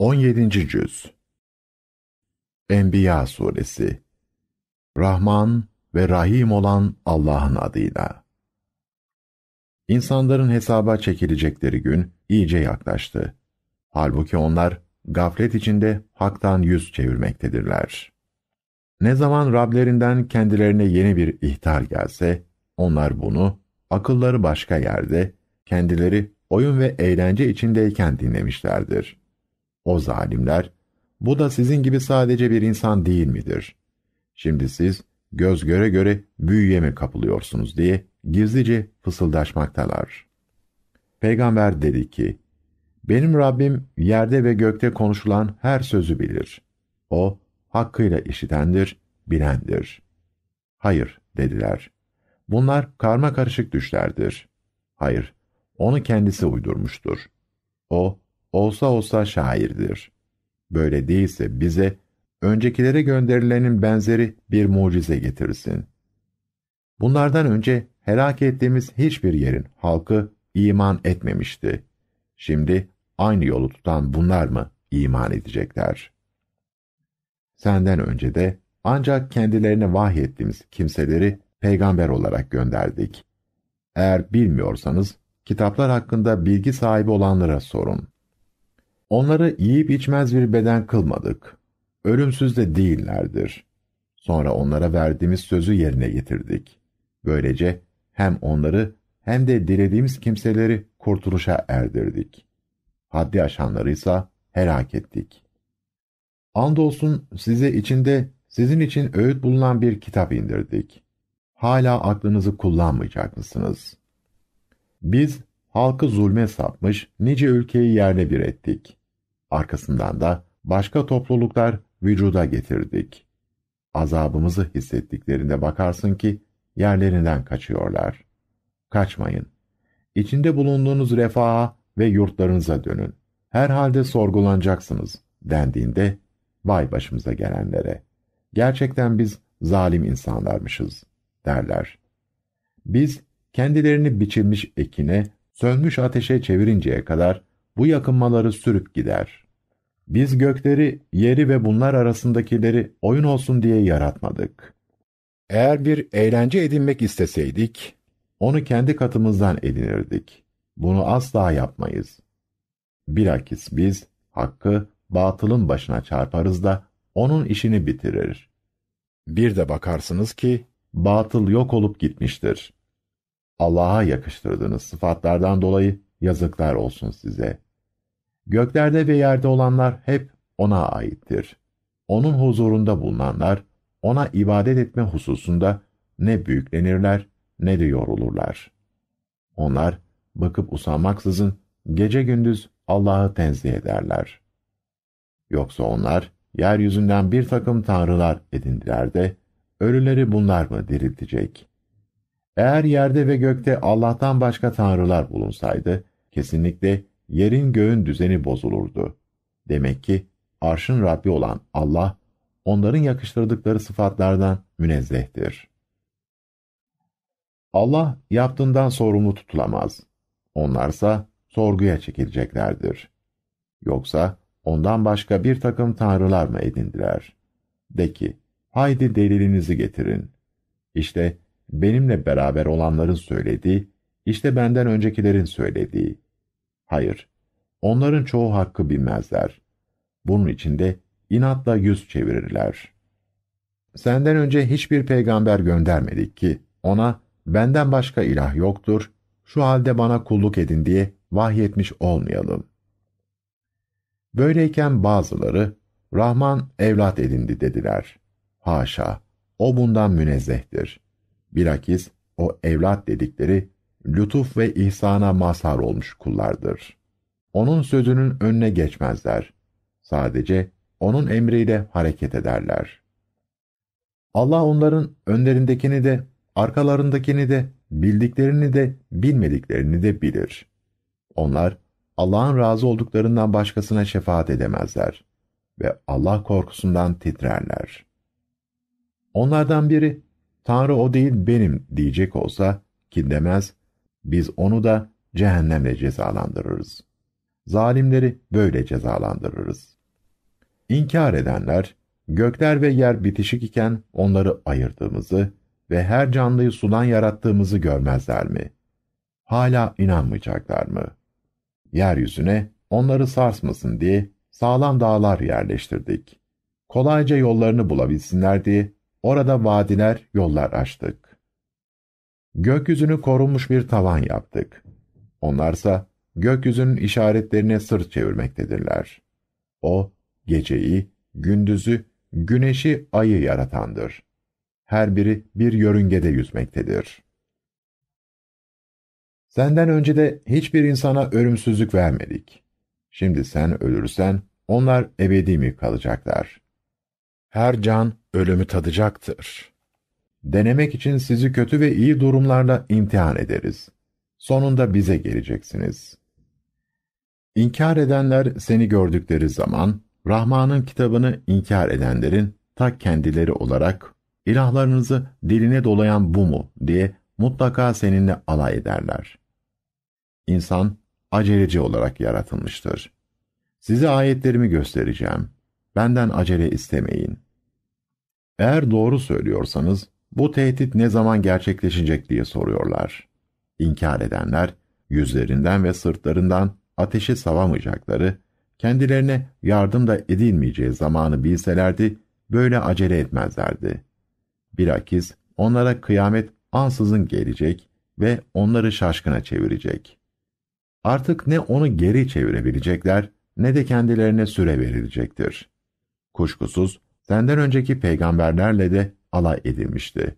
17. Cüz Enbiya Suresi Rahman ve Rahim olan Allah'ın adıyla İnsanların hesaba çekilecekleri gün iyice yaklaştı. Halbuki onlar gaflet içinde haktan yüz çevirmektedirler. Ne zaman Rablerinden kendilerine yeni bir ihtar gelse, onlar bunu akılları başka yerde, kendileri oyun ve eğlence içindeyken dinlemişlerdir.'' O zalimler, bu da sizin gibi sadece bir insan değil midir? Şimdi siz göz göre göre büyüye mi kapılıyorsunuz diye gizlice fısıldaşmaktalar. Peygamber dedi ki, benim Rabbim yerde ve gökte konuşulan her sözü bilir. O, hakkıyla işitendir, bilendir. Hayır, dediler. Bunlar karma karışık düşlerdir. Hayır, onu kendisi uydurmuştur. O, olsa olsa şairdir. Böyle değilse bize öncekilere gönderilenin benzeri bir mucize getirsin. Bunlardan önce helak ettiğimiz hiçbir yerin halkı iman etmemişti. Şimdi aynı yolu tutan bunlar mı iman edecekler? Senden önce de ancak kendilerine vahyettiğimiz kimseleri peygamber olarak gönderdik. Eğer bilmiyorsanız kitaplar hakkında bilgi sahibi olanlara sorun. Onları yiyip içmez bir beden kılmadık. Ölümsüz de değillerdir. Sonra onlara verdiğimiz sözü yerine getirdik. Böylece hem onları hem de dilediğimiz kimseleri kurtuluşa erdirdik. Haddi aşanları ise helak ettik. Andolsun size içinde sizin için öğüt bulunan bir kitap indirdik. Hala aklınızı kullanmayacak mısınız? Biz halkı zulme sapmış nice ülkeyi yerle bir ettik. Arkasından da başka topluluklar vücuda getirdik. Azabımızı hissettiklerinde bakarsın ki yerlerinden kaçıyorlar. Kaçmayın. İçinde bulunduğunuz refaha ve yurtlarınıza dönün. Herhalde sorgulanacaksınız dendiğinde vay başımıza gelenlere. Gerçekten biz zalim insanlarmışız derler. Biz kendilerini biçilmiş ekine, sönmüş ateşe çevirinceye kadar bu yakınmaları sürüp gider. Biz gökleri, yeri ve bunlar arasındakileri oyun olsun diye yaratmadık. Eğer bir eğlence edinmek isteseydik, onu kendi katımızdan edinirdik. Bunu asla yapmayız. Bilakis biz, hakkı batılın başına çarparız da onun işini bitirir. Bir de bakarsınız ki batıl yok olup gitmiştir. Allah'a yakıştırdığınız sıfatlardan dolayı yazıklar olsun size. Göklerde ve yerde olanlar hep O'na aittir. O'nun huzurunda bulunanlar, O'na ibadet etme hususunda ne büyüklenirler ne de yorulurlar. Onlar, bakıp usanmaksızın gece gündüz Allah'ı tenzih ederler. Yoksa onlar, yeryüzünden bir takım tanrılar edindiler de, ölüleri bunlar mı diriltecek? Eğer yerde ve gökte Allah'tan başka tanrılar bulunsaydı, kesinlikle yerin göğün düzeni bozulurdu. Demek ki arşın Rabbi olan Allah, onların yakıştırdıkları sıfatlardan münezzehtir. Allah yaptığından sorumlu tutulamaz. Onlarsa sorguya çekileceklerdir. Yoksa ondan başka bir takım tanrılar mı edindiler? De ki, haydi delilinizi getirin. İşte benimle beraber olanların söylediği, işte benden öncekilerin söylediği, Hayır, onların çoğu hakkı bilmezler. Bunun için de inatla yüz çevirirler. Senden önce hiçbir peygamber göndermedik ki, ona benden başka ilah yoktur, şu halde bana kulluk edin diye vahyetmiş olmayalım. Böyleyken bazıları, Rahman evlat edindi dediler. Haşa, o bundan münezzehtir. Bilakis o evlat dedikleri lütuf ve ihsana mazhar olmuş kullardır. Onun sözünün önüne geçmezler. Sadece onun emriyle hareket ederler. Allah onların önlerindekini de, arkalarındakini de, bildiklerini de, bilmediklerini de bilir. Onlar, Allah'ın razı olduklarından başkasına şefaat edemezler ve Allah korkusundan titrerler. Onlardan biri, Tanrı o değil benim diyecek olsa, ki demez, biz onu da cehennemle cezalandırırız. Zalimleri böyle cezalandırırız. İnkar edenler, gökler ve yer bitişik iken onları ayırdığımızı ve her canlıyı sudan yarattığımızı görmezler mi? Hala inanmayacaklar mı? Yeryüzüne onları sarsmasın diye sağlam dağlar yerleştirdik. Kolayca yollarını bulabilsinler diye orada vadiler, yollar açtık. Gökyüzünü korunmuş bir tavan yaptık. Onlarsa gökyüzünün işaretlerine sırt çevirmektedirler. O, geceyi, gündüzü, güneşi, ayı yaratandır. Her biri bir yörüngede yüzmektedir. Senden önce de hiçbir insana ölümsüzlük vermedik. Şimdi sen ölürsen onlar ebedi mi kalacaklar? Her can ölümü tadacaktır. Denemek için sizi kötü ve iyi durumlarla imtihan ederiz. Sonunda bize geleceksiniz. İnkar edenler seni gördükleri zaman, Rahman'ın kitabını inkar edenlerin ta kendileri olarak, ilahlarınızı diline dolayan bu mu diye mutlaka seninle alay ederler. İnsan, aceleci olarak yaratılmıştır. Size ayetlerimi göstereceğim. Benden acele istemeyin. Eğer doğru söylüyorsanız, bu tehdit ne zaman gerçekleşecek diye soruyorlar. İnkar edenler yüzlerinden ve sırtlarından ateşi savamayacakları, kendilerine yardım da edilmeyeceği zamanı bilselerdi böyle acele etmezlerdi. Bilakis onlara kıyamet ansızın gelecek ve onları şaşkına çevirecek. Artık ne onu geri çevirebilecekler ne de kendilerine süre verilecektir. Kuşkusuz senden önceki peygamberlerle de alay edilmişti.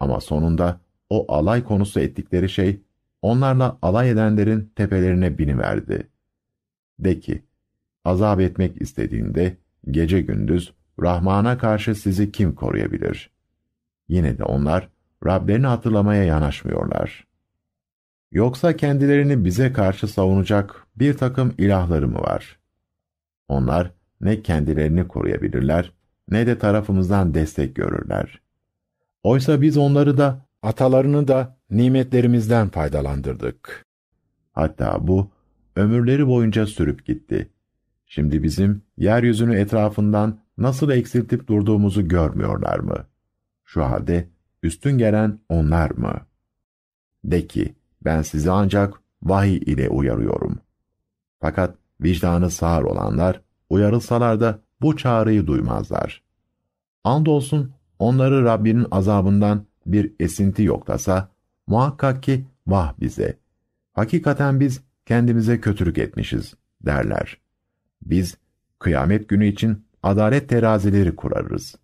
Ama sonunda o alay konusu ettikleri şey, onlarla alay edenlerin tepelerine biniverdi. De ki, azap etmek istediğinde, gece gündüz, Rahman'a karşı sizi kim koruyabilir? Yine de onlar, Rablerini hatırlamaya yanaşmıyorlar. Yoksa kendilerini bize karşı savunacak bir takım ilahları mı var? Onlar ne kendilerini koruyabilirler, ne de tarafımızdan destek görürler. Oysa biz onları da, atalarını da nimetlerimizden faydalandırdık. Hatta bu, ömürleri boyunca sürüp gitti. Şimdi bizim yeryüzünü etrafından nasıl eksiltip durduğumuzu görmüyorlar mı? Şu halde üstün gelen onlar mı? De ki, ben sizi ancak vahiy ile uyarıyorum. Fakat vicdanı sağır olanlar, uyarılsalar da bu çağrıyı duymazlar. Andolsun onları Rabbinin azabından bir esinti yoklasa, muhakkak ki vah bize, hakikaten biz kendimize kötülük etmişiz derler. Biz kıyamet günü için adalet terazileri kurarız.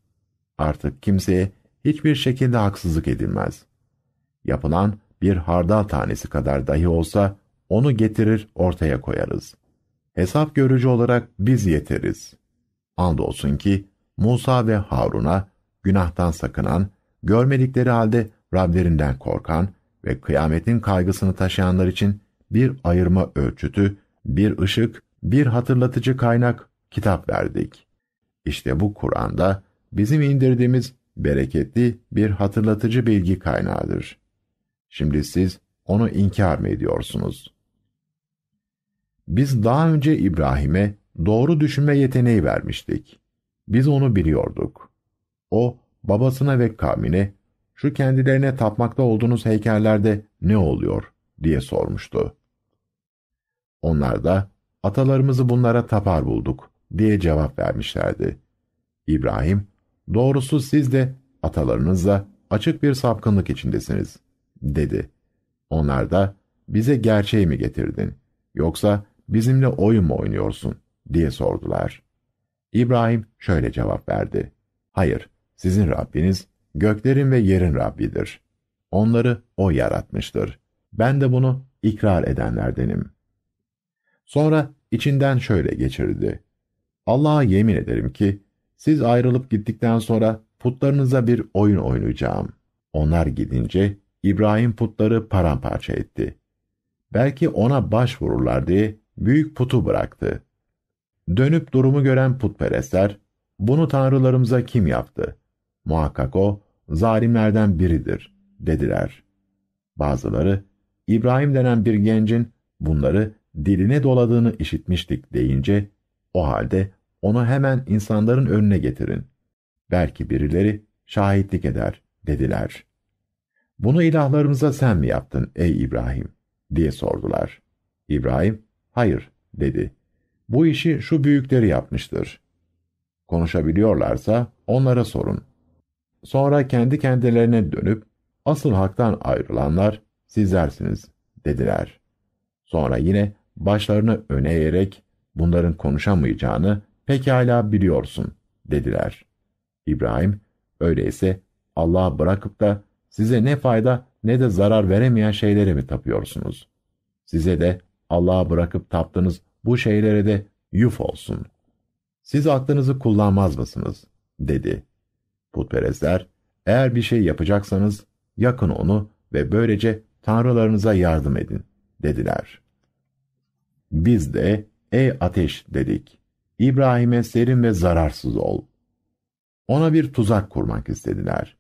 Artık kimseye hiçbir şekilde haksızlık edilmez. Yapılan bir hardal tanesi kadar dahi olsa onu getirir ortaya koyarız. Hesap görücü olarak biz yeteriz.'' Andolsun ki Musa ve Harun'a günahtan sakınan, görmedikleri halde Rablerinden korkan ve kıyametin kaygısını taşıyanlar için bir ayırma ölçütü, bir ışık, bir hatırlatıcı kaynak kitap verdik. İşte bu Kur'an'da bizim indirdiğimiz bereketli bir hatırlatıcı bilgi kaynağıdır. Şimdi siz onu inkar mı ediyorsunuz? Biz daha önce İbrahim'e doğru düşünme yeteneği vermiştik. Biz onu biliyorduk. O, babasına ve kavmine, şu kendilerine tapmakta olduğunuz heykellerde ne oluyor diye sormuştu. Onlar da, atalarımızı bunlara tapar bulduk diye cevap vermişlerdi. İbrahim, doğrusu siz de atalarınızla açık bir sapkınlık içindesiniz, dedi. Onlar da, bize gerçeği mi getirdin, yoksa bizimle oyun mu oynuyorsun, diye sordular. İbrahim şöyle cevap verdi. Hayır, sizin Rabbiniz göklerin ve yerin Rabbidir. Onları O yaratmıştır. Ben de bunu ikrar edenlerdenim. Sonra içinden şöyle geçirdi. Allah'a yemin ederim ki, siz ayrılıp gittikten sonra putlarınıza bir oyun oynayacağım. Onlar gidince İbrahim putları paramparça etti. Belki ona başvururlar diye büyük putu bıraktı. Dönüp durumu gören putperestler, bunu tanrılarımıza kim yaptı? Muhakkak o, zalimlerden biridir, dediler. Bazıları, İbrahim denen bir gencin bunları diline doladığını işitmiştik deyince, o halde onu hemen insanların önüne getirin. Belki birileri şahitlik eder, dediler. Bunu ilahlarımıza sen mi yaptın ey İbrahim? diye sordular. İbrahim, hayır, dedi bu işi şu büyükleri yapmıştır. Konuşabiliyorlarsa onlara sorun. Sonra kendi kendilerine dönüp asıl haktan ayrılanlar sizlersiniz dediler. Sonra yine başlarını öne eğerek bunların konuşamayacağını pekala biliyorsun dediler. İbrahim öyleyse Allah'a bırakıp da size ne fayda ne de zarar veremeyen şeylere mi tapıyorsunuz? Size de Allah'a bırakıp taptığınız bu şeylere de yuf olsun. Siz aklınızı kullanmaz mısınız? dedi. Putperestler, eğer bir şey yapacaksanız yakın onu ve böylece tanrılarınıza yardım edin, dediler. Biz de, ey ateş dedik, İbrahim'e serin ve zararsız ol. Ona bir tuzak kurmak istediler.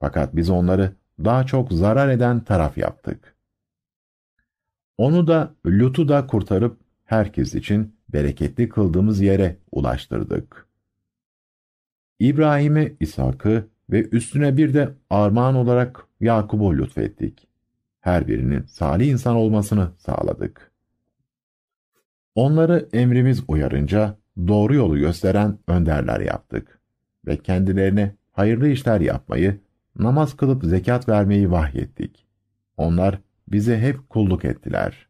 Fakat biz onları daha çok zarar eden taraf yaptık. Onu da Lut'u da kurtarıp herkes için bereketli kıldığımız yere ulaştırdık. İbrahim'i İshak'ı ve üstüne bir de armağan olarak Yakub'u lütfettik. Her birinin salih insan olmasını sağladık. Onları emrimiz uyarınca doğru yolu gösteren önderler yaptık ve kendilerine hayırlı işler yapmayı, namaz kılıp zekat vermeyi vahyettik. Onlar bize hep kulluk ettiler.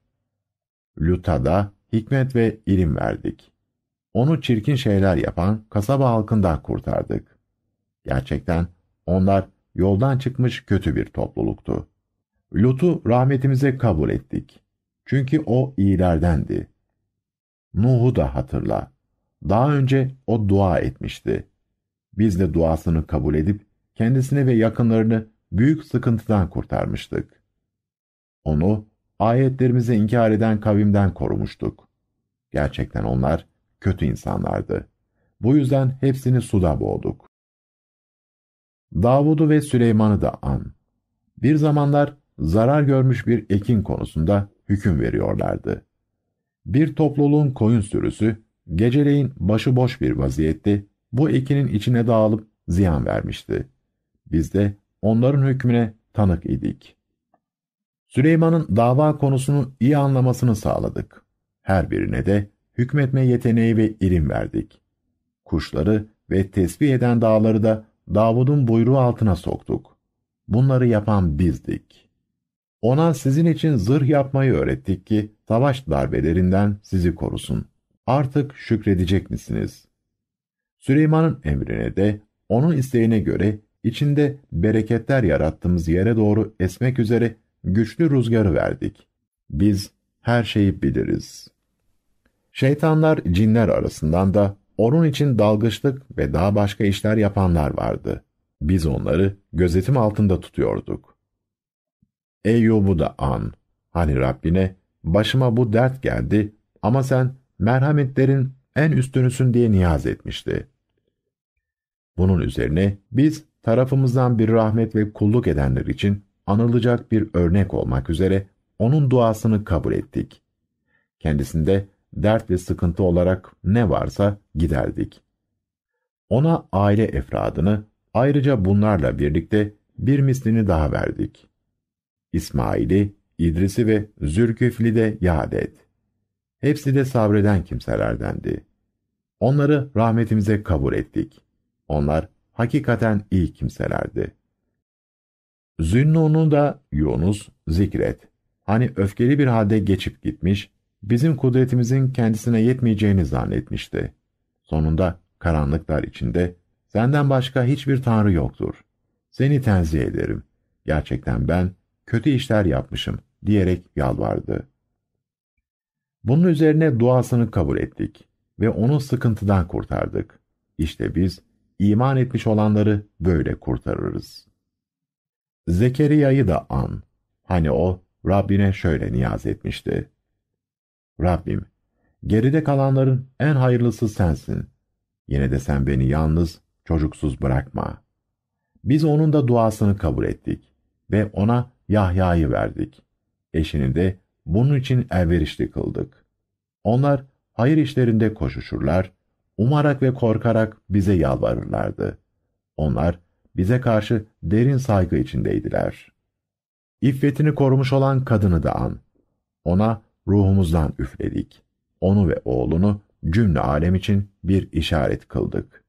Lut'a da hikmet ve ilim verdik. Onu çirkin şeyler yapan kasaba halkından kurtardık. Gerçekten onlar yoldan çıkmış kötü bir topluluktu. Lut'u rahmetimize kabul ettik. Çünkü o iyilerdendi. Nuh'u da hatırla. Daha önce o dua etmişti. Biz de duasını kabul edip kendisini ve yakınlarını büyük sıkıntıdan kurtarmıştık. Onu ayetlerimizi inkar eden kavimden korumuştuk. Gerçekten onlar kötü insanlardı. Bu yüzden hepsini suda boğduk. Davud'u ve Süleyman'ı da an. Bir zamanlar zarar görmüş bir ekin konusunda hüküm veriyorlardı. Bir topluluğun koyun sürüsü, geceleyin başıboş bir vaziyette bu ekinin içine dağılıp ziyan vermişti. Biz de onların hükmüne tanık idik. Süleyman'ın dava konusunu iyi anlamasını sağladık. Her birine de hükmetme yeteneği ve ilim verdik. Kuşları ve tesbih eden dağları da Davud'un buyruğu altına soktuk. Bunları yapan bizdik. Ona sizin için zırh yapmayı öğrettik ki savaş darbelerinden sizi korusun. Artık şükredecek misiniz? Süleyman'ın emrine de onun isteğine göre içinde bereketler yarattığımız yere doğru esmek üzere güçlü rüzgarı verdik. Biz her şeyi biliriz. Şeytanlar cinler arasından da onun için dalgıçlık ve daha başka işler yapanlar vardı. Biz onları gözetim altında tutuyorduk. Eyyub'u da an. Hani Rabbine, başıma bu dert geldi ama sen merhametlerin en üstünüsün diye niyaz etmişti. Bunun üzerine biz tarafımızdan bir rahmet ve kulluk edenler için anılacak bir örnek olmak üzere onun duasını kabul ettik. Kendisinde dert ve sıkıntı olarak ne varsa giderdik. Ona aile efradını ayrıca bunlarla birlikte bir mislini daha verdik. İsmail'i, İdris'i ve Zülküfl'i de yad et. Hepsi de sabreden kimselerdendi. Onları rahmetimize kabul ettik. Onlar hakikaten iyi kimselerdi.'' Zünnun'u da Yunus zikret. Hani öfkeli bir halde geçip gitmiş, bizim kudretimizin kendisine yetmeyeceğini zannetmişti. Sonunda karanlıklar içinde, senden başka hiçbir tanrı yoktur. Seni tenzih ederim. Gerçekten ben kötü işler yapmışım diyerek yalvardı. Bunun üzerine duasını kabul ettik ve onu sıkıntıdan kurtardık. İşte biz iman etmiş olanları böyle kurtarırız.'' Zekeriya'yı da an. Hani o Rabbine şöyle niyaz etmişti. Rabbim, geride kalanların en hayırlısı sensin. Yine de sen beni yalnız, çocuksuz bırakma. Biz onun da duasını kabul ettik ve ona Yahya'yı verdik. Eşini de bunun için elverişli kıldık. Onlar hayır işlerinde koşuşurlar, umarak ve korkarak bize yalvarırlardı. Onlar, bize karşı derin saygı içindeydiler. İffetini korumuş olan kadını da an. Ona ruhumuzdan üfledik. Onu ve oğlunu cümle alem için bir işaret kıldık.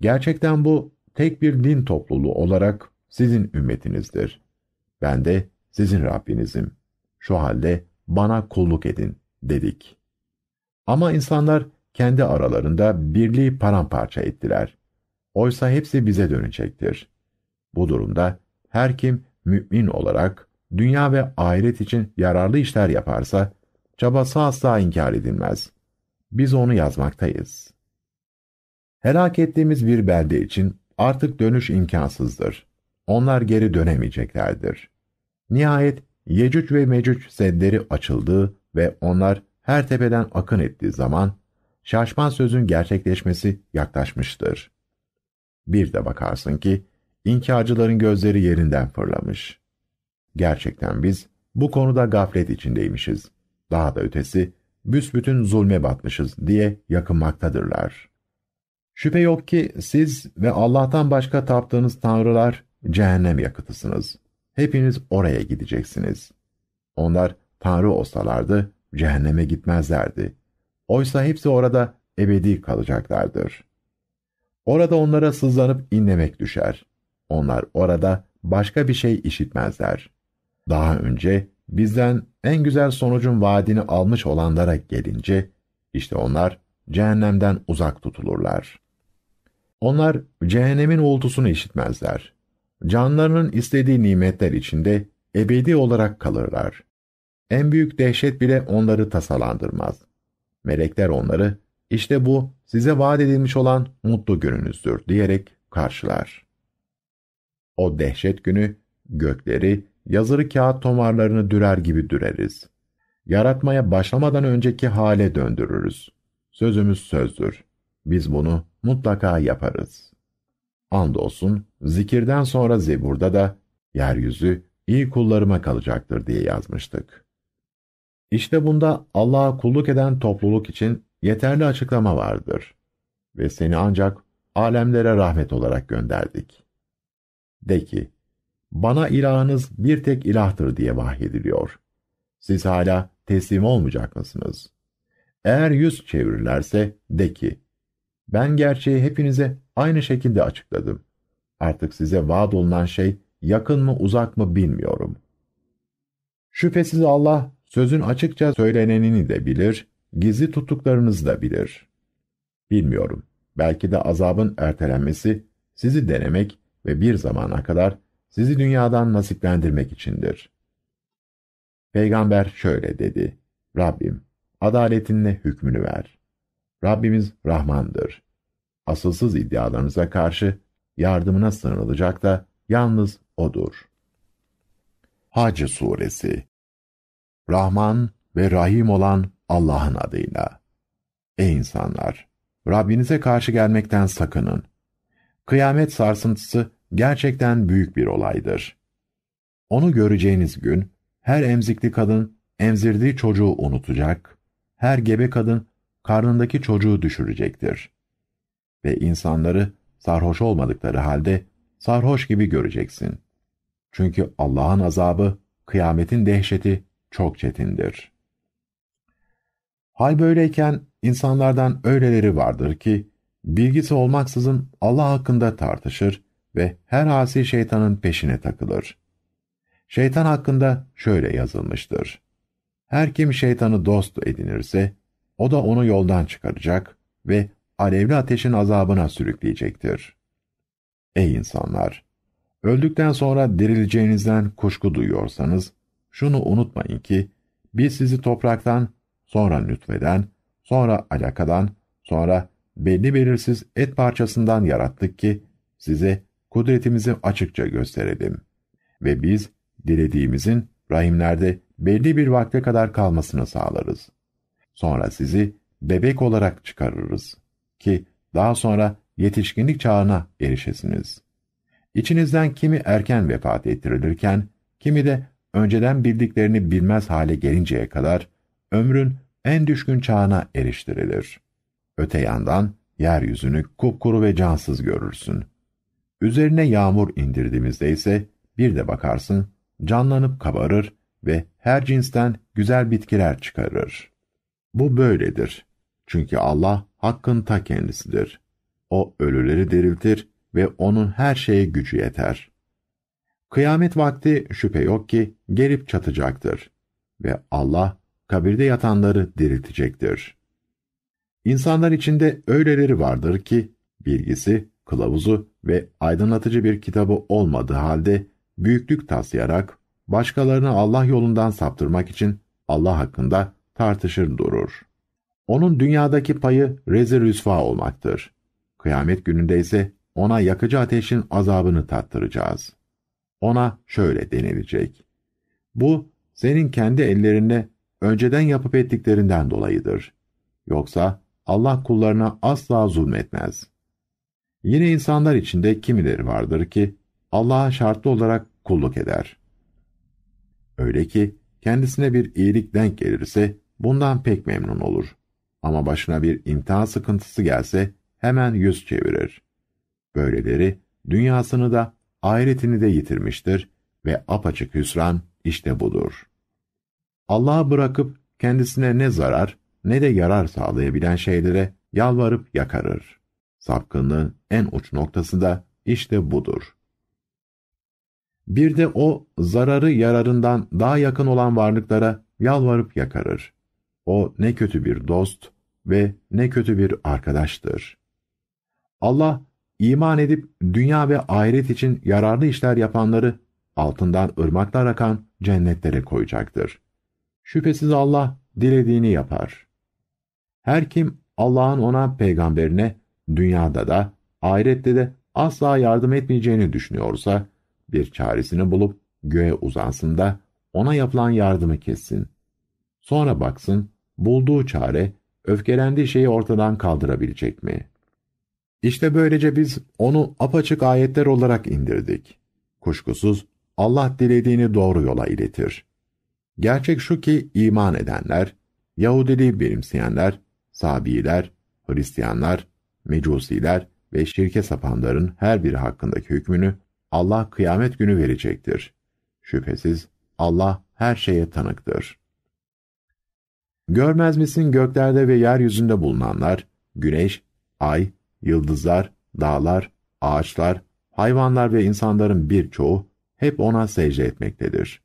Gerçekten bu tek bir din topluluğu olarak sizin ümmetinizdir. Ben de sizin Rabbinizim. Şu halde bana kulluk edin dedik. Ama insanlar kendi aralarında birliği paramparça ettiler. Oysa hepsi bize dönecektir. Bu durumda her kim mümin olarak dünya ve ahiret için yararlı işler yaparsa, çabası asla inkar edilmez. Biz onu yazmaktayız. Helak ettiğimiz bir belde için artık dönüş imkansızdır. Onlar geri dönemeyeceklerdir. Nihayet Yecüc ve Mecüc sedleri açıldı ve onlar her tepeden akın ettiği zaman, şaşman sözün gerçekleşmesi yaklaşmıştır. Bir de bakarsın ki inkarcıların gözleri yerinden fırlamış. Gerçekten biz bu konuda gaflet içindeymişiz. Daha da ötesi büsbütün zulme batmışız diye yakınmaktadırlar. Şüphe yok ki siz ve Allah'tan başka taptığınız tanrılar cehennem yakıtısınız. Hepiniz oraya gideceksiniz. Onlar tanrı olsalardı cehenneme gitmezlerdi. Oysa hepsi orada ebedi kalacaklardır.'' Orada onlara sızlanıp inlemek düşer. Onlar orada başka bir şey işitmezler. Daha önce bizden en güzel sonucun vaadini almış olanlara gelince, işte onlar cehennemden uzak tutulurlar. Onlar cehennemin uğultusunu işitmezler. Canlarının istediği nimetler içinde ebedi olarak kalırlar. En büyük dehşet bile onları tasalandırmaz. Melekler onları, işte bu size vaat edilmiş olan mutlu gününüzdür diyerek karşılar. O dehşet günü gökleri yazılı kağıt tomarlarını dürer gibi düreriz. Yaratmaya başlamadan önceki hale döndürürüz. Sözümüz sözdür. Biz bunu mutlaka yaparız. Andolsun zikirden sonra Zebur'da da yeryüzü iyi kullarıma kalacaktır diye yazmıştık. İşte bunda Allah'a kulluk eden topluluk için yeterli açıklama vardır ve seni ancak alemlere rahmet olarak gönderdik. De ki, bana ilahınız bir tek ilahtır diye vahyediliyor. Siz hala teslim olmayacak mısınız? Eğer yüz çevirirlerse de ki, ben gerçeği hepinize aynı şekilde açıkladım. Artık size vaat olunan şey yakın mı uzak mı bilmiyorum. Şüphesiz Allah sözün açıkça söylenenini de bilir, Gizli tuttuklarınız da bilir. Bilmiyorum. Belki de azabın ertelenmesi sizi denemek ve bir zamana kadar sizi dünyadan nasiplendirmek içindir. Peygamber şöyle dedi. Rabbim, adaletinle hükmünü ver. Rabbimiz Rahmandır. Asılsız iddialarınıza karşı yardımına sığınılacak da yalnız O'dur. Hacı Suresi Rahman ve Rahim olan Allah'ın adıyla. Ey insanlar! Rabbinize karşı gelmekten sakının. Kıyamet sarsıntısı gerçekten büyük bir olaydır. Onu göreceğiniz gün, her emzikli kadın emzirdiği çocuğu unutacak, her gebe kadın karnındaki çocuğu düşürecektir. Ve insanları sarhoş olmadıkları halde sarhoş gibi göreceksin. Çünkü Allah'ın azabı, kıyametin dehşeti çok çetindir.'' Hal böyleyken insanlardan öyleleri vardır ki, bilgisi olmaksızın Allah hakkında tartışır ve her asi şeytanın peşine takılır. Şeytan hakkında şöyle yazılmıştır. Her kim şeytanı dost edinirse, o da onu yoldan çıkaracak ve alevli ateşin azabına sürükleyecektir. Ey insanlar! Öldükten sonra dirileceğinizden kuşku duyuyorsanız, şunu unutmayın ki, biz sizi topraktan sonra lütfeden, sonra alakadan, sonra belli belirsiz et parçasından yarattık ki size kudretimizi açıkça gösterelim. Ve biz dilediğimizin rahimlerde belli bir vakte kadar kalmasını sağlarız. Sonra sizi bebek olarak çıkarırız ki daha sonra yetişkinlik çağına erişesiniz. İçinizden kimi erken vefat ettirilirken, kimi de önceden bildiklerini bilmez hale gelinceye kadar ömrün en düşkün çağına eriştirilir. Öte yandan yeryüzünü kupkuru ve cansız görürsün. Üzerine yağmur indirdiğimizde ise bir de bakarsın canlanıp kabarır ve her cinsten güzel bitkiler çıkarır. Bu böyledir. Çünkü Allah hakkın ta kendisidir. O ölüleri diriltir ve onun her şeye gücü yeter. Kıyamet vakti şüphe yok ki gelip çatacaktır. Ve Allah kabirde yatanları diriltecektir. İnsanlar içinde öyleleri vardır ki, bilgisi, kılavuzu ve aydınlatıcı bir kitabı olmadığı halde, büyüklük taslayarak, başkalarını Allah yolundan saptırmak için Allah hakkında tartışır durur. Onun dünyadaki payı rezil rüsva olmaktır. Kıyamet gününde ise ona yakıcı ateşin azabını tattıracağız. Ona şöyle denilecek. Bu, senin kendi ellerinle önceden yapıp ettiklerinden dolayıdır. Yoksa Allah kullarına asla zulmetmez. Yine insanlar içinde kimileri vardır ki Allah'a şartlı olarak kulluk eder. Öyle ki kendisine bir iyilik denk gelirse bundan pek memnun olur. Ama başına bir imtihan sıkıntısı gelse hemen yüz çevirir. Böyleleri dünyasını da ahiretini de yitirmiştir ve apaçık hüsran işte budur. Allah'a bırakıp kendisine ne zarar ne de yarar sağlayabilen şeylere yalvarıp yakarır. Sapkınlığın en uç noktasında işte budur. Bir de o zararı yararından daha yakın olan varlıklara yalvarıp yakarır. O ne kötü bir dost ve ne kötü bir arkadaştır. Allah iman edip dünya ve ahiret için yararlı işler yapanları altından ırmaklar akan cennetlere koyacaktır. Şüphesiz Allah dilediğini yapar. Her kim Allah'ın ona peygamberine dünyada da ahirette de asla yardım etmeyeceğini düşünüyorsa bir çaresini bulup göğe uzansın da ona yapılan yardımı kessin. Sonra baksın bulduğu çare öfkelendiği şeyi ortadan kaldırabilecek mi? İşte böylece biz onu apaçık ayetler olarak indirdik. Kuşkusuz Allah dilediğini doğru yola iletir. Gerçek şu ki iman edenler, Yahudiliği benimseyenler, Sabiler, Hristiyanlar, Mecusiler ve şirke sapanların her biri hakkındaki hükmünü Allah kıyamet günü verecektir. Şüphesiz Allah her şeye tanıktır. Görmez misin göklerde ve yeryüzünde bulunanlar, güneş, ay, yıldızlar, dağlar, ağaçlar, hayvanlar ve insanların birçoğu hep ona secde etmektedir.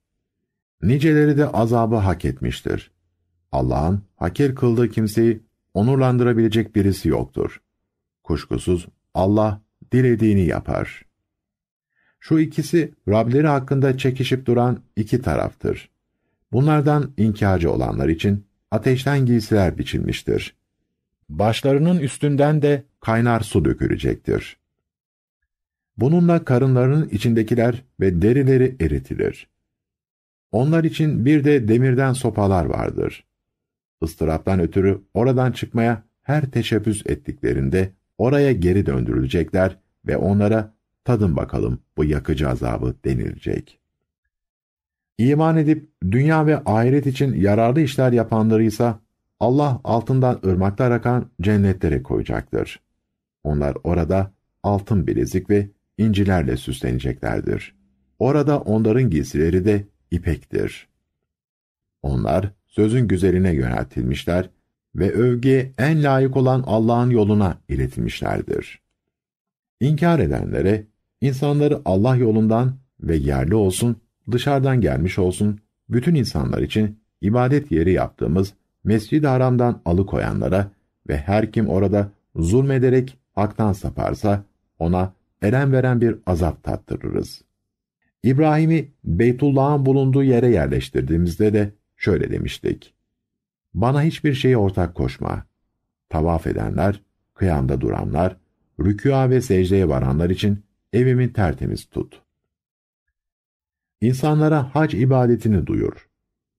Niceleri de azabı hak etmiştir. Allah'ın hakir kıldığı kimseyi onurlandırabilecek birisi yoktur. Kuşkusuz Allah dilediğini yapar. Şu ikisi Rableri hakkında çekişip duran iki taraftır. Bunlardan inkarcı olanlar için ateşten giysiler biçilmiştir. Başlarının üstünden de kaynar su dökülecektir. Bununla karınlarının içindekiler ve derileri eritilir. Onlar için bir de demirden sopalar vardır. Istıraptan ötürü oradan çıkmaya her teşebbüs ettiklerinde oraya geri döndürülecekler ve onlara tadın bakalım bu yakıcı azabı denilecek. İman edip dünya ve ahiret için yararlı işler yapanlarıysa Allah altından ırmaklar akan cennetlere koyacaktır. Onlar orada altın bilezik ve incilerle süsleneceklerdir. Orada onların giysileri de ipektir. Onlar sözün güzeline yöneltilmişler ve övgü en layık olan Allah'ın yoluna iletilmişlerdir. İnkar edenlere insanları Allah yolundan ve yerli olsun, dışarıdan gelmiş olsun, bütün insanlar için ibadet yeri yaptığımız Mescid-i Haram'dan alıkoyanlara ve her kim orada zulmederek haktan saparsa ona eren veren bir azap tattırırız. İbrahim'i Beytullah'ın bulunduğu yere yerleştirdiğimizde de şöyle demiştik. Bana hiçbir şeye ortak koşma. Tavaf edenler, kıyamda duranlar, rükûa ve secdeye varanlar için evimi tertemiz tut. İnsanlara hac ibadetini duyur.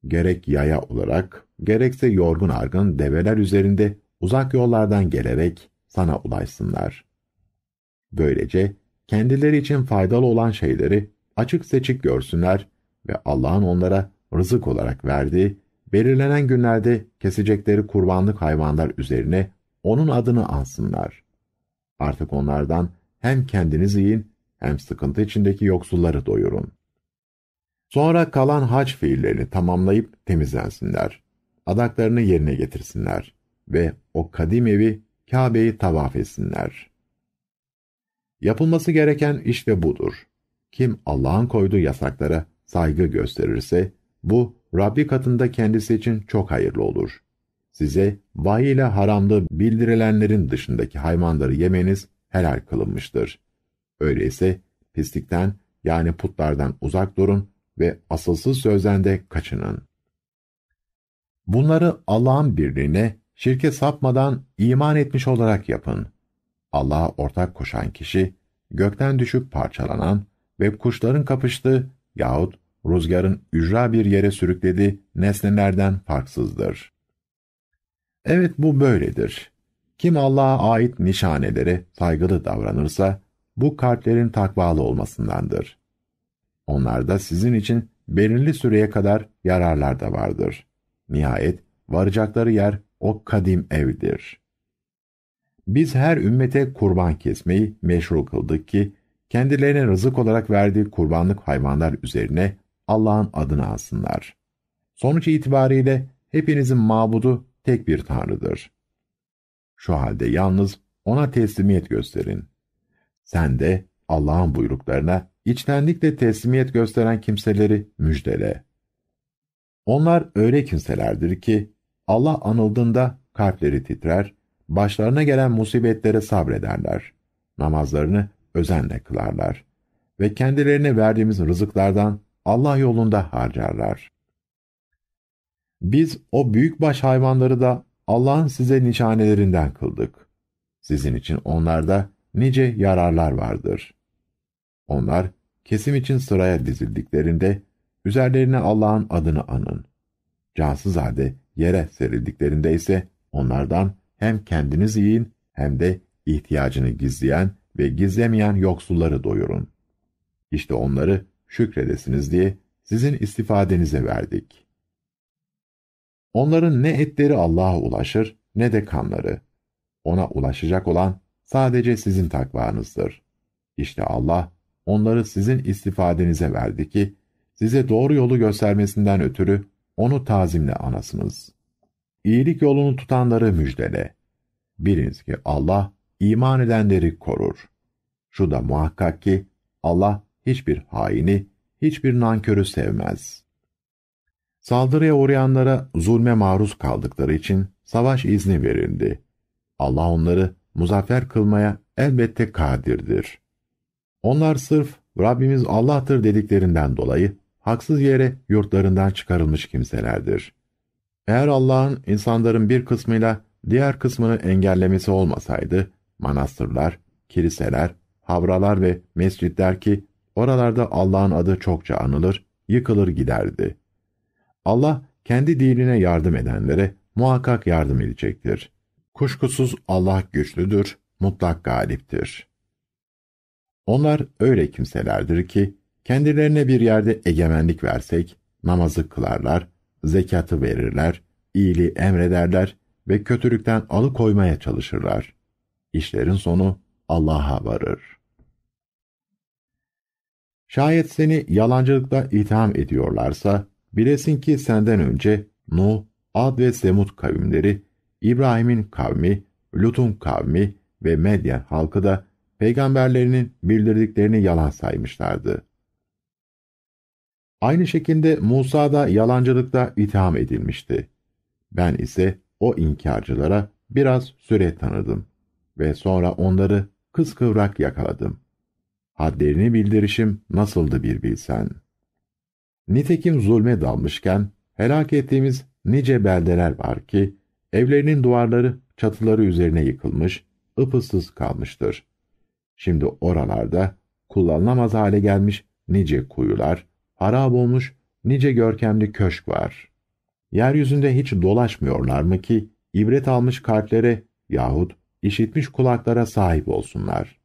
Gerek yaya olarak, gerekse yorgun argın develer üzerinde uzak yollardan gelerek sana ulaşsınlar. Böylece kendileri için faydalı olan şeyleri açık seçik görsünler ve Allah'ın onlara rızık olarak verdiği, belirlenen günlerde kesecekleri kurbanlık hayvanlar üzerine onun adını ansınlar. Artık onlardan hem kendiniz yiyin hem sıkıntı içindeki yoksulları doyurun. Sonra kalan hac fiillerini tamamlayıp temizlensinler. Adaklarını yerine getirsinler ve o kadim evi Kabe'yi tavaf etsinler. Yapılması gereken iş de budur. Kim Allah'ın koyduğu yasaklara saygı gösterirse, bu Rabbi katında kendisi için çok hayırlı olur. Size vahiy ile haramda bildirilenlerin dışındaki hayvanları yemeniz helal kılınmıştır. Öyleyse pislikten yani putlardan uzak durun ve asılsız sözden de kaçının. Bunları Allah'ın birliğine şirke sapmadan iman etmiş olarak yapın. Allah'a ortak koşan kişi, gökten düşüp parçalanan ve kuşların kapıştığı yahut rüzgarın ücra bir yere sürüklediği nesnelerden farksızdır. Evet bu böyledir. Kim Allah'a ait nişanelere saygılı davranırsa, bu kalplerin takvalı olmasındandır. Onlar da sizin için belirli süreye kadar yararlar da vardır. Nihayet varacakları yer o kadim evdir. Biz her ümmete kurban kesmeyi meşru kıldık ki, kendilerine rızık olarak verdiği kurbanlık hayvanlar üzerine Allah'ın adını alsınlar. Sonuç itibariyle hepinizin mabudu tek bir Tanrı'dır. Şu halde yalnız O'na teslimiyet gösterin. Sen de Allah'ın buyruklarına içtenlikle teslimiyet gösteren kimseleri müjdele. Onlar öyle kimselerdir ki Allah anıldığında kalpleri titrer, başlarına gelen musibetlere sabrederler. Namazlarını özenle kılarlar ve kendilerine verdiğimiz rızıklardan Allah yolunda harcarlar. Biz o büyük baş hayvanları da Allah'ın size nişanelerinden kıldık. Sizin için onlarda nice yararlar vardır. Onlar kesim için sıraya dizildiklerinde üzerlerine Allah'ın adını anın. Cansız halde yere serildiklerinde ise onlardan hem kendiniz yiyin hem de ihtiyacını gizleyen ve gizlemeyen yoksulları doyurun. İşte onları şükredesiniz diye sizin istifadenize verdik. Onların ne etleri Allah'a ulaşır ne de kanları. Ona ulaşacak olan sadece sizin takvanızdır. İşte Allah onları sizin istifadenize verdi ki size doğru yolu göstermesinden ötürü onu tazimle anasınız. İyilik yolunu tutanları müjdele. Biliniz ki Allah iman edenleri korur. Şu da muhakkak ki Allah hiçbir haini, hiçbir nankörü sevmez. Saldırıya uğrayanlara zulme maruz kaldıkları için savaş izni verildi. Allah onları muzaffer kılmaya elbette kadirdir. Onlar sırf Rabbimiz Allah'tır dediklerinden dolayı haksız yere yurtlarından çıkarılmış kimselerdir. Eğer Allah'ın insanların bir kısmıyla diğer kısmını engellemesi olmasaydı, manastırlar, kiliseler, havralar ve mescitler ki oralarda Allah'ın adı çokça anılır, yıkılır giderdi. Allah kendi dinine yardım edenlere muhakkak yardım edecektir. Kuşkusuz Allah güçlüdür, mutlak galiptir. Onlar öyle kimselerdir ki kendilerine bir yerde egemenlik versek namazı kılarlar, zekatı verirler, iyiliği emrederler ve kötülükten alıkoymaya çalışırlar. İşlerin sonu Allah'a varır. Şayet seni yalancılıkla itham ediyorlarsa, bilesin ki senden önce Nuh, Ad ve Semud kavimleri, İbrahim'in kavmi, Lut'un kavmi ve Medyen halkı da peygamberlerinin bildirdiklerini yalan saymışlardı. Aynı şekilde Musa da yalancılıkla itham edilmişti. Ben ise o inkarcılara biraz süre tanıdım ve sonra onları kıskıvrak yakaladım. Hadlerini bildirişim nasıldı bir bilsen. Nitekim zulme dalmışken helak ettiğimiz nice beldeler var ki evlerinin duvarları çatıları üzerine yıkılmış, ıpıssız kalmıştır. Şimdi oralarda kullanılamaz hale gelmiş nice kuyular, harab olmuş nice görkemli köşk var. Yeryüzünde hiç dolaşmıyorlar mı ki ibret almış kalplere yahut işitmiş kulaklara sahip olsunlar.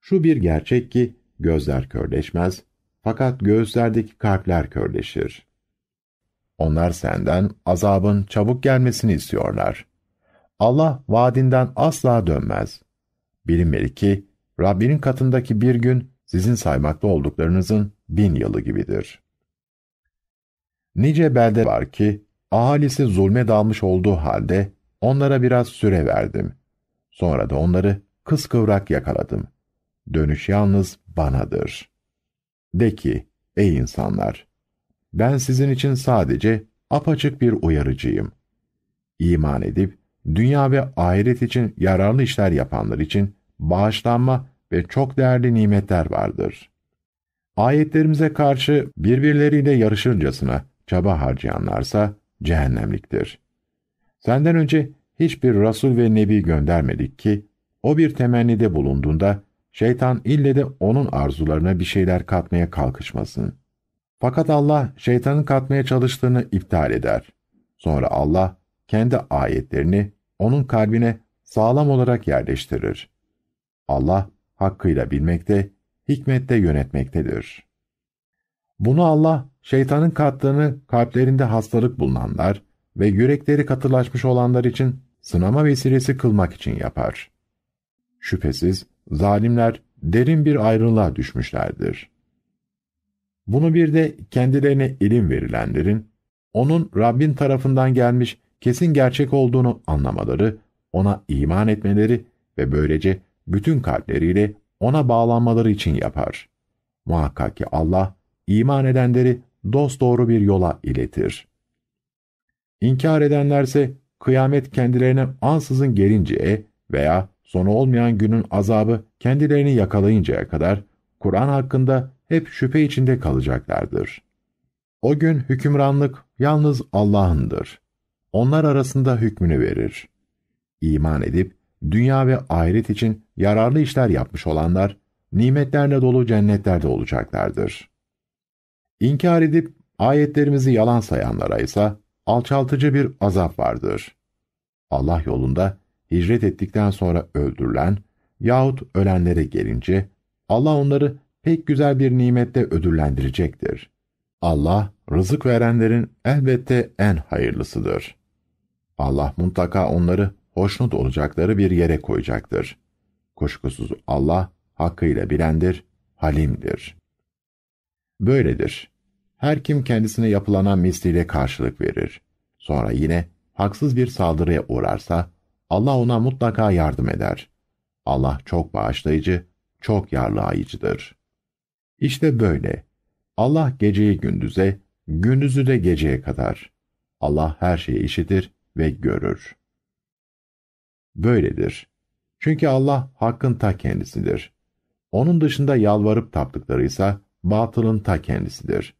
Şu bir gerçek ki gözler körleşmez fakat göğüslerdeki kalpler körleşir. Onlar senden azabın çabuk gelmesini istiyorlar. Allah vaadinden asla dönmez. Bilinmeli ki Rabbinin katındaki bir gün sizin saymakta olduklarınızın bin yılı gibidir. Nice belde var ki ahalisi zulme dalmış olduğu halde onlara biraz süre verdim. Sonra da onları kıskıvrak yakaladım. Dönüş yalnız banadır. De ki, ey insanlar! Ben sizin için sadece apaçık bir uyarıcıyım. İman edip, dünya ve ahiret için yararlı işler yapanlar için bağışlanma ve çok değerli nimetler vardır. Ayetlerimize karşı birbirleriyle yarışırcasına çaba harcayanlarsa cehennemliktir. Senden önce hiçbir Rasul ve Nebi göndermedik ki, o bir temennide bulunduğunda, şeytan ille de onun arzularına bir şeyler katmaya kalkışmasın. Fakat Allah, şeytanın katmaya çalıştığını iptal eder. Sonra Allah, kendi ayetlerini onun kalbine sağlam olarak yerleştirir. Allah, hakkıyla bilmekte, hikmette yönetmektedir. Bunu Allah, şeytanın kattığını kalplerinde hastalık bulunanlar ve yürekleri katılaşmış olanlar için sınama vesilesi kılmak için yapar. Şüphesiz zalimler derin bir ayrılığa düşmüşlerdir. Bunu bir de kendilerine ilim verilenlerin, onun Rabbin tarafından gelmiş kesin gerçek olduğunu anlamaları, ona iman etmeleri ve böylece bütün kalpleriyle ona bağlanmaları için yapar. Muhakkak ki Allah, iman edenleri dosdoğru bir yola iletir. İnkar edenlerse kıyamet kendilerine ansızın gelinceye veya sonu olmayan günün azabı kendilerini yakalayıncaya kadar Kur'an hakkında hep şüphe içinde kalacaklardır. O gün hükümranlık yalnız Allah'ındır. Onlar arasında hükmünü verir. İman edip dünya ve ahiret için yararlı işler yapmış olanlar nimetlerle dolu cennetlerde olacaklardır. İnkar edip ayetlerimizi yalan sayanlara ise alçaltıcı bir azap vardır. Allah yolunda hicret ettikten sonra öldürülen yahut ölenlere gelince Allah onları pek güzel bir nimette ödüllendirecektir. Allah rızık verenlerin elbette en hayırlısıdır. Allah mutlaka onları hoşnut olacakları bir yere koyacaktır. Kuşkusuz Allah hakkıyla bilendir, halimdir. Böyledir. Her kim kendisine yapılana misliyle karşılık verir. Sonra yine haksız bir saldırıya uğrarsa Allah ona mutlaka yardım eder. Allah çok bağışlayıcı, çok yarlayıcıdır. İşte böyle. Allah geceyi gündüze, gündüzü de geceye kadar. Allah her şeyi işitir ve görür. Böyledir. Çünkü Allah hakkın ta kendisidir. Onun dışında yalvarıp taptıklarıysa batılın ta kendisidir.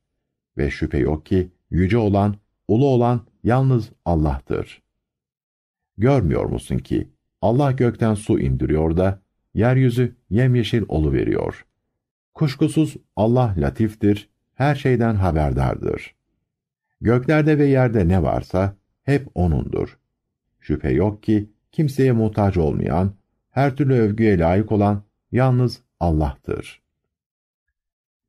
Ve şüphe yok ki yüce olan, ulu olan yalnız Allah'tır. Görmüyor musun ki Allah gökten su indiriyor da yeryüzü yemyeşil olu veriyor. Kuşkusuz Allah latiftir, her şeyden haberdardır. Göklerde ve yerde ne varsa hep O'nundur. Şüphe yok ki kimseye muhtaç olmayan, her türlü övgüye layık olan yalnız Allah'tır.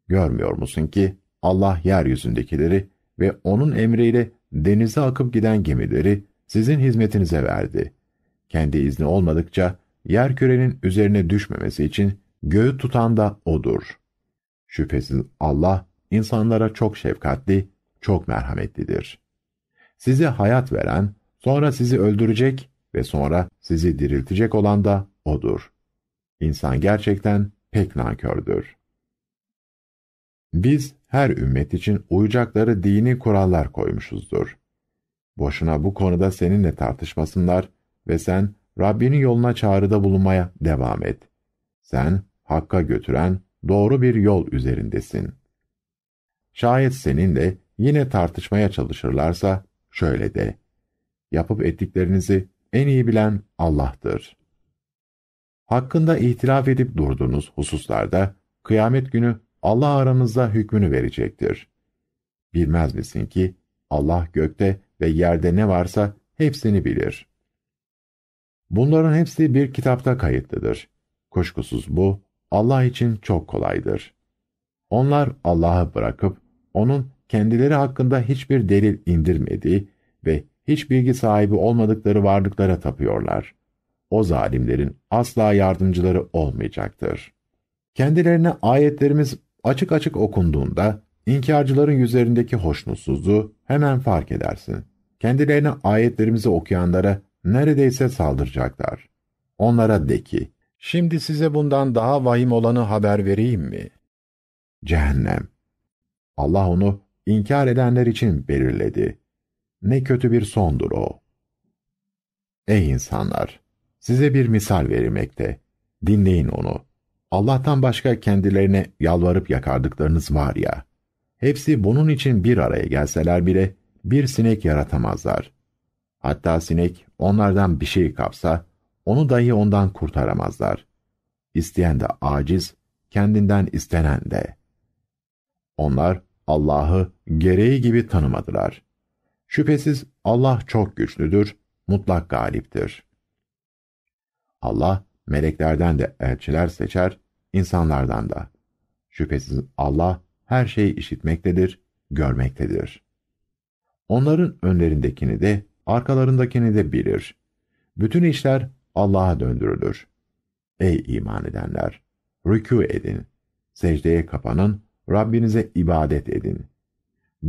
Görmüyor musun ki Allah yeryüzündekileri ve onun emriyle denize akıp giden gemileri sizin hizmetinize verdi. Kendi izni olmadıkça yer kürenin üzerine düşmemesi için göğü tutan da odur. Şüphesiz Allah insanlara çok şefkatli, çok merhametlidir. Size hayat veren, sonra sizi öldürecek ve sonra sizi diriltecek olan da odur. İnsan gerçekten pek nankördür. Biz her ümmet için uyacakları dini kurallar koymuşuzdur. Boşuna bu konuda seninle tartışmasınlar ve sen Rabbinin yoluna çağrıda bulunmaya devam et. Sen hakka götüren doğru bir yol üzerindesin. Şayet senin de yine tartışmaya çalışırlarsa şöyle de. Yapıp ettiklerinizi en iyi bilen Allah'tır. Hakkında ihtilaf edip durduğunuz hususlarda kıyamet günü Allah aramızda hükmünü verecektir. Bilmez misin ki Allah gökte ve yerde ne varsa hepsini bilir. Bunların hepsi bir kitapta kayıtlıdır. Kuşkusuz bu Allah için çok kolaydır. Onlar Allah'ı bırakıp onun kendileri hakkında hiçbir delil indirmediği ve hiç bilgi sahibi olmadıkları varlıklara tapıyorlar. O zalimlerin asla yardımcıları olmayacaktır. Kendilerine ayetlerimiz açık açık okunduğunda inkarcıların yüzlerindeki hoşnutsuzluğu hemen fark edersin. Kendilerine ayetlerimizi okuyanlara neredeyse saldıracaklar. Onlara de ki, şimdi size bundan daha vahim olanı haber vereyim mi? Cehennem. Allah onu inkar edenler için belirledi. Ne kötü bir sondur o. Ey insanlar! Size bir misal verilmekte. Dinleyin onu. Allah'tan başka kendilerine yalvarıp yakardıklarınız var ya, hepsi bunun için bir araya gelseler bile bir sinek yaratamazlar. Hatta sinek onlardan bir şey kapsa, onu dahi ondan kurtaramazlar. İsteyen de aciz, kendinden istenen de. Onlar Allah'ı gereği gibi tanımadılar. Şüphesiz Allah çok güçlüdür, mutlak galiptir. Allah, Meleklerden de elçiler seçer, insanlardan da. Şüphesiz Allah her şeyi işitmektedir, görmektedir. Onların önlerindekini de, arkalarındakini de bilir. Bütün işler Allah'a döndürülür. Ey iman edenler! Rükû edin, secdeye kapanın, Rabbinize ibadet edin.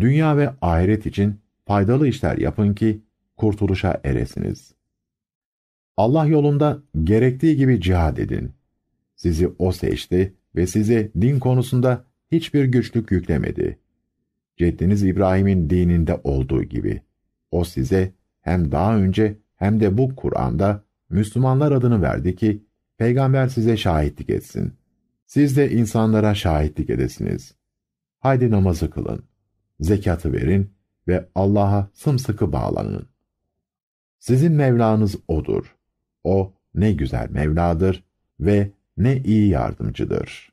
Dünya ve ahiret için faydalı işler yapın ki kurtuluşa eresiniz.'' Allah yolunda gerektiği gibi cihad edin. Sizi O seçti ve sizi din konusunda hiçbir güçlük yüklemedi. Ceddiniz İbrahim'in dininde olduğu gibi. O size hem daha önce hem de bu Kur'an'da Müslümanlar adını verdi ki, Peygamber size şahitlik etsin. Siz de insanlara şahitlik edesiniz. Haydi namazı kılın, zekatı verin ve Allah'a sımsıkı bağlanın. Sizin Mevla'nız O'dur. O ne güzel Mevladır ve ne iyi yardımcıdır.